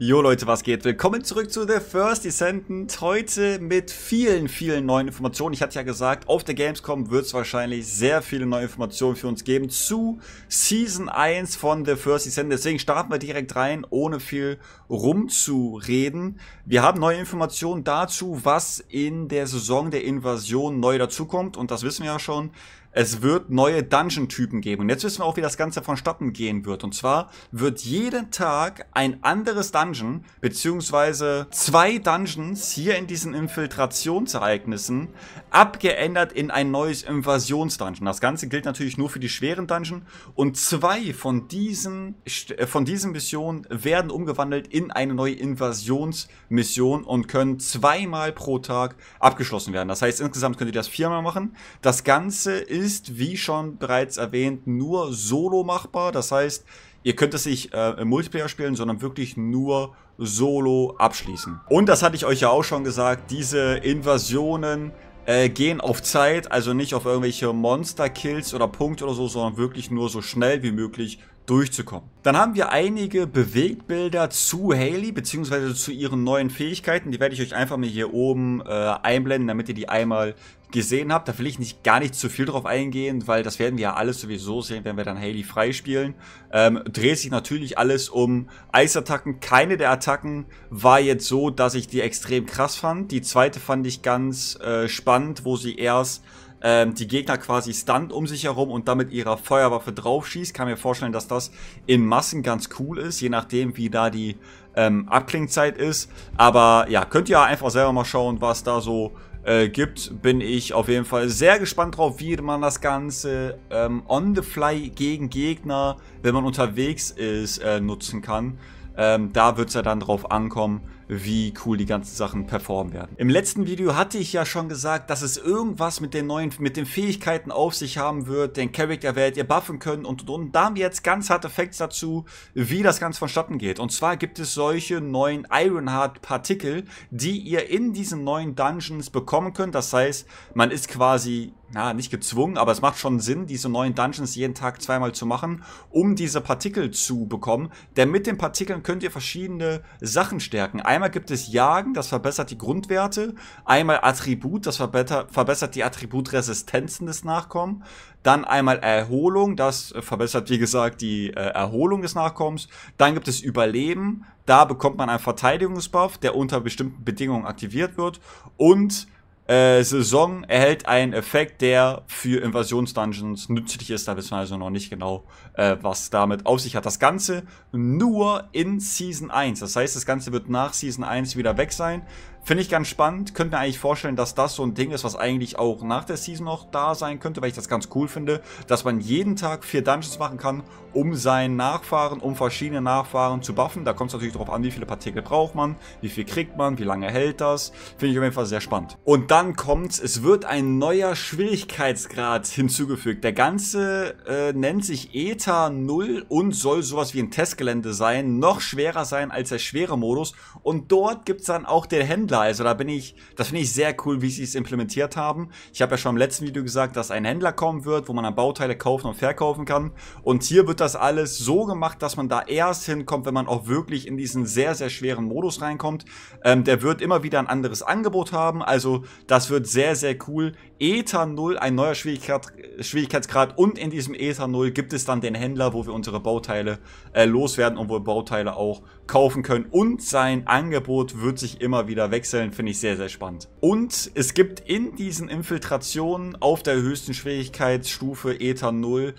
Jo Leute, was geht? Willkommen zurück zu The First Descendant. Heute mit vielen, vielen neuen Informationen. Ich hatte ja gesagt, auf der Gamescom wird es wahrscheinlich sehr viele neue Informationen für uns geben zu Season 1 von The First Descendant. Deswegen starten wir direkt rein, ohne viel rumzureden. Wir haben neue Informationen dazu, was in der Saison der Invasion neu dazukommt. Und das wissen wir ja schon. Es wird neue Dungeon-Typen geben. Und jetzt wissen wir auch, wie das Ganze vonstatten gehen wird. Und zwar wird jeden Tag ein anderes Dungeon, beziehungsweise zwei Dungeons hier in diesen Infiltrationsereignissen abgeändert in ein neues Invasionsdungeon. Das Ganze gilt natürlich nur für die schweren Dungeon. Und zwei von diesen, äh, von diesen Missionen werden umgewandelt in eine neue Invasionsmission und können zweimal pro Tag abgeschlossen werden. Das heißt, insgesamt könnt ihr das viermal machen. Das Ganze ist ist, wie schon bereits erwähnt, nur solo machbar. Das heißt, ihr könnt es nicht äh, im Multiplayer spielen, sondern wirklich nur solo abschließen. Und das hatte ich euch ja auch schon gesagt, diese Invasionen äh, gehen auf Zeit, also nicht auf irgendwelche Monster-Kills oder Punkte oder so, sondern wirklich nur so schnell wie möglich durchzukommen. Dann haben wir einige Bewegbilder zu Haley beziehungsweise zu ihren neuen Fähigkeiten. Die werde ich euch einfach mal hier oben äh, einblenden, damit ihr die einmal gesehen habt. Da will ich nicht gar nicht zu viel drauf eingehen, weil das werden wir ja alles sowieso sehen, wenn wir dann Haley freispielen. Ähm, dreht sich natürlich alles um Eisattacken. Keine der Attacken war jetzt so, dass ich die extrem krass fand. Die zweite fand ich ganz äh, spannend, wo sie erst ähm, die Gegner quasi stunt um sich herum und damit ihrer Feuerwaffe draufschießt. Kann mir vorstellen, dass das in Massen ganz cool ist, je nachdem, wie da die ähm, Abklingzeit ist. Aber ja, könnt ihr einfach selber mal schauen, was da so äh, gibt, bin ich auf jeden Fall sehr gespannt drauf, wie man das Ganze ähm, on the fly gegen Gegner, wenn man unterwegs ist, äh, nutzen kann. Ähm, da wird es ja dann drauf ankommen, wie cool die ganzen Sachen performen werden. Im letzten Video hatte ich ja schon gesagt, dass es irgendwas mit den neuen, mit den Fähigkeiten auf sich haben wird, den Charakter werdet ihr buffen können und und und. Da haben wir jetzt ganz harte Facts dazu, wie das Ganze vonstatten geht. Und zwar gibt es solche neuen Ironheart Partikel, die ihr in diesen neuen Dungeons bekommen könnt. Das heißt, man ist quasi na, nicht gezwungen, aber es macht schon Sinn, diese neuen Dungeons jeden Tag zweimal zu machen, um diese Partikel zu bekommen. Denn mit den Partikeln könnt ihr verschiedene Sachen stärken. Einmal gibt es Jagen, das verbessert die Grundwerte. Einmal Attribut, das verbessert die Attributresistenzen des Nachkommen. Dann einmal Erholung, das verbessert, wie gesagt, die äh, Erholung des Nachkommens. Dann gibt es Überleben, da bekommt man einen Verteidigungsbuff, der unter bestimmten Bedingungen aktiviert wird. Und äh, Saison erhält einen Effekt, der für Invasionsdungeons nützlich ist. Da wissen wir also noch nicht genau, äh, was damit auf sich hat. Das Ganze nur in Season 1. Das heißt, das Ganze wird nach Season 1 wieder weg sein. Finde ich ganz spannend. Könnte mir eigentlich vorstellen, dass das so ein Ding ist, was eigentlich auch nach der Season noch da sein könnte, weil ich das ganz cool finde, dass man jeden Tag vier Dungeons machen kann, um seinen Nachfahren, um verschiedene Nachfahren zu buffen. Da kommt es natürlich darauf an, wie viele Partikel braucht man, wie viel kriegt man, wie lange hält das. Finde ich auf jeden Fall sehr spannend. Und dann kommt es wird ein neuer Schwierigkeitsgrad hinzugefügt. Der ganze äh, nennt sich ETA 0 und soll sowas wie ein Testgelände sein, noch schwerer sein als der schwere Modus. Und dort gibt es dann auch den Händler Händler. Also da bin ich, das finde ich sehr cool, wie sie es implementiert haben. Ich habe ja schon im letzten Video gesagt, dass ein Händler kommen wird, wo man dann Bauteile kaufen und verkaufen kann. Und hier wird das alles so gemacht, dass man da erst hinkommt, wenn man auch wirklich in diesen sehr, sehr schweren Modus reinkommt. Ähm, der wird immer wieder ein anderes Angebot haben. Also das wird sehr, sehr cool. Ether 0 ein neuer Schwierigkeit, Schwierigkeitsgrad und in diesem Ether 0 gibt es dann den Händler, wo wir unsere Bauteile äh, loswerden und wo wir Bauteile auch kaufen können und sein Angebot wird sich immer wieder wechseln, finde ich sehr, sehr spannend. Und es gibt in diesen Infiltrationen auf der höchsten Schwierigkeitsstufe Ether 0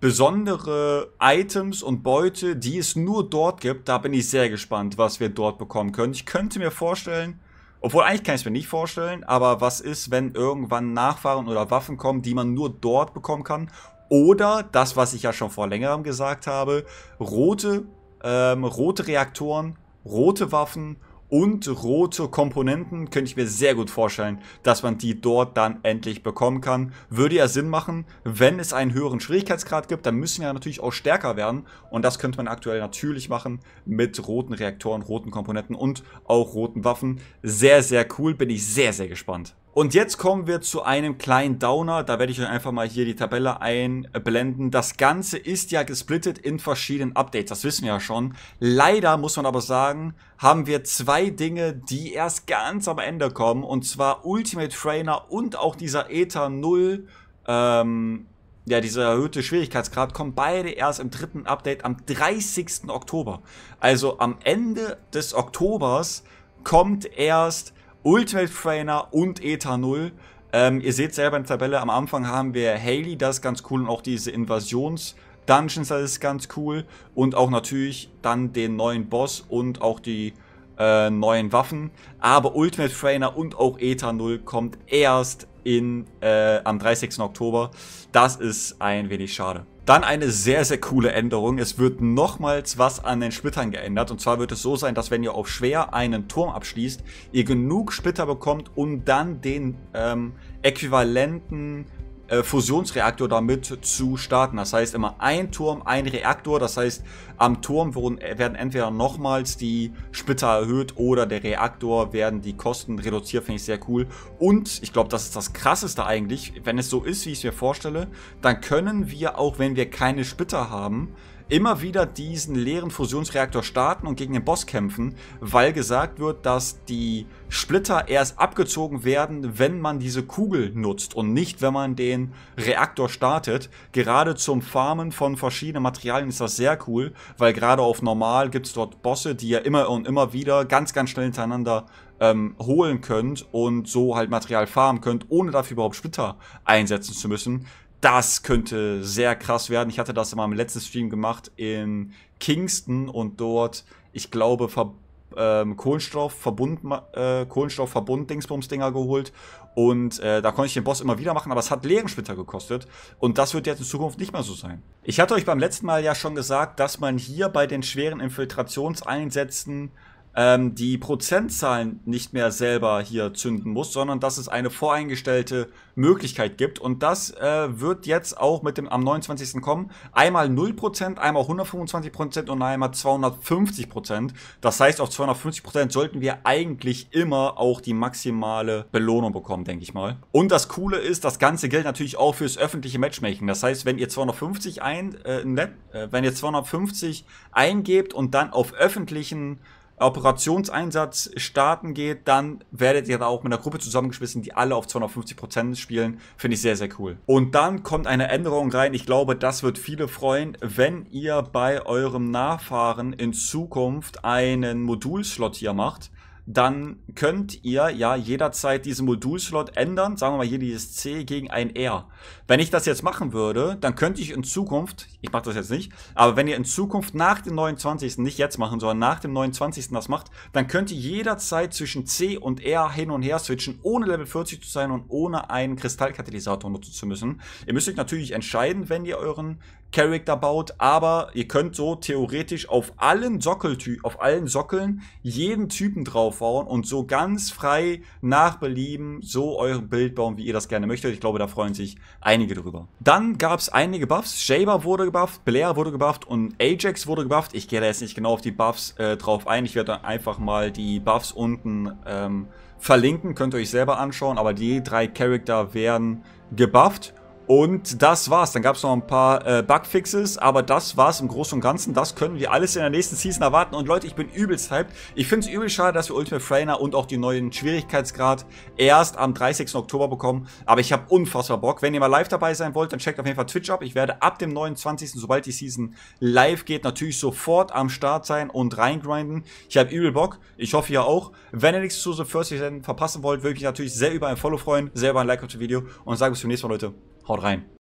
besondere Items und Beute, die es nur dort gibt. Da bin ich sehr gespannt, was wir dort bekommen können. Ich könnte mir vorstellen, obwohl, eigentlich kann ich es mir nicht vorstellen, aber was ist, wenn irgendwann Nachfahren oder Waffen kommen, die man nur dort bekommen kann? Oder das, was ich ja schon vor längerem gesagt habe, rote, ähm, rote Reaktoren, rote Waffen und rote Komponenten könnte ich mir sehr gut vorstellen, dass man die dort dann endlich bekommen kann. Würde ja Sinn machen, wenn es einen höheren Schwierigkeitsgrad gibt, dann müssen wir natürlich auch stärker werden und das könnte man aktuell natürlich machen mit roten Reaktoren, roten Komponenten und auch roten Waffen. Sehr, sehr cool, bin ich sehr, sehr gespannt. Und jetzt kommen wir zu einem kleinen Downer. Da werde ich euch einfach mal hier die Tabelle einblenden. Das Ganze ist ja gesplittet in verschiedenen Updates. Das wissen wir ja schon. Leider muss man aber sagen, haben wir zwei Dinge, die erst ganz am Ende kommen. Und zwar Ultimate Trainer und auch dieser Ether 0. Ähm, ja, dieser erhöhte Schwierigkeitsgrad kommen beide erst im dritten Update am 30. Oktober. Also am Ende des Oktobers kommt erst Ultimate Trainer und Ethanol. Ähm, ihr seht selber in der Tabelle, am Anfang haben wir Haley, das ist ganz cool und auch diese Invasions- Dungeons, das ist ganz cool. Und auch natürlich dann den neuen Boss und auch die äh, neuen Waffen. Aber Ultimate Trainer und auch ETA 0 kommt erst in, äh, am 30. Oktober. Das ist ein wenig schade. Dann eine sehr, sehr coole Änderung. Es wird nochmals was an den Splittern geändert. Und zwar wird es so sein, dass wenn ihr auf schwer einen Turm abschließt, ihr genug Splitter bekommt, um dann den ähm, äquivalenten äh, Fusionsreaktor damit zu starten. Das heißt immer ein Turm, ein Reaktor. Das heißt, am Turm werden entweder nochmals die Splitter erhöht oder der Reaktor werden die Kosten reduziert. Finde ich sehr cool. Und ich glaube, das ist das Krasseste eigentlich. Wenn es so ist, wie ich es mir vorstelle, dann können wir, auch wenn wir keine Splitter haben, immer wieder diesen leeren Fusionsreaktor starten und gegen den Boss kämpfen, weil gesagt wird, dass die Splitter erst abgezogen werden, wenn man diese Kugel nutzt und nicht, wenn man den Reaktor startet. Gerade zum Farmen von verschiedenen Materialien ist das sehr cool, weil gerade auf normal gibt es dort Bosse, die ihr immer und immer wieder ganz, ganz schnell hintereinander ähm, holen könnt und so halt Material farmen könnt, ohne dafür überhaupt Splitter einsetzen zu müssen das könnte sehr krass werden. Ich hatte das in meinem letzten Stream gemacht in Kingston und dort, ich glaube, ver ähm, Kohlenstoffverbund, äh, Kohlenstoffverbund Dingsbums-Dinger geholt. Und äh, da konnte ich den Boss immer wieder machen, aber es hat Leerensplitter gekostet. Und das wird jetzt in Zukunft nicht mehr so sein. Ich hatte euch beim letzten Mal ja schon gesagt, dass man hier bei den schweren Infiltrationseinsätzen ähm, die Prozentzahlen nicht mehr selber hier zünden muss, sondern dass es eine voreingestellte Möglichkeit gibt. Und das äh, wird jetzt auch mit dem am 29. kommen. Einmal 0%, einmal 125% und einmal 250%. Das heißt, auf 250% sollten wir eigentlich immer auch die maximale Belohnung bekommen, denke ich mal. Und das Coole ist, das Ganze gilt natürlich auch fürs öffentliche Matchmaking. Das heißt, wenn ihr 250 ein, äh, äh, wenn ihr 250 eingebt und dann auf öffentlichen Operationseinsatz starten geht, dann werdet ihr da auch mit einer Gruppe zusammengeschmissen, die alle auf 250% spielen. Finde ich sehr, sehr cool. Und dann kommt eine Änderung rein. Ich glaube, das wird viele freuen, wenn ihr bei eurem Nachfahren in Zukunft einen Modulslot hier macht dann könnt ihr ja jederzeit diesen Modulslot ändern, sagen wir mal hier dieses C gegen ein R. Wenn ich das jetzt machen würde, dann könnte ich in Zukunft, ich mache das jetzt nicht, aber wenn ihr in Zukunft nach dem 29., nicht jetzt machen, sondern nach dem 29. das macht, dann könnt ihr jederzeit zwischen C und R hin und her switchen, ohne Level 40 zu sein und ohne einen Kristallkatalysator nutzen zu müssen. Ihr müsst euch natürlich entscheiden, wenn ihr euren Character baut, aber ihr könnt so theoretisch auf allen Sockelty auf allen Sockeln jeden Typen draufbauen und so ganz frei nach Belieben so euer Bild bauen, wie ihr das gerne möchtet. Ich glaube, da freuen sich einige drüber. Dann gab es einige Buffs. Shaber wurde gebufft, Blair wurde gebufft und Ajax wurde gebufft. Ich gehe da jetzt nicht genau auf die Buffs äh, drauf ein. Ich werde dann einfach mal die Buffs unten ähm, verlinken. Könnt ihr euch selber anschauen, aber die drei Charakter werden gebufft und das war's. Dann gab es noch ein paar äh, Bugfixes, aber das war's im Großen und Ganzen. Das können wir alles in der nächsten Season erwarten. Und Leute, ich bin übelst hyped. Ich finde es übel schade, dass wir Ultimate Frainer und auch die neuen Schwierigkeitsgrad erst am 30. Oktober bekommen. Aber ich habe unfassbar Bock. Wenn ihr mal live dabei sein wollt, dann checkt auf jeden Fall Twitch ab. Ich werde ab dem 29., sobald die Season live geht, natürlich sofort am Start sein und reingrinden. Ich habe übel Bock. Ich hoffe ihr auch. Wenn ihr nichts zu The First Season verpassen wollt, würde ich mich natürlich sehr über ein Follow freuen, sehr über ein Like auf das Video und sage bis zum nächsten Mal, Leute. Haut rein.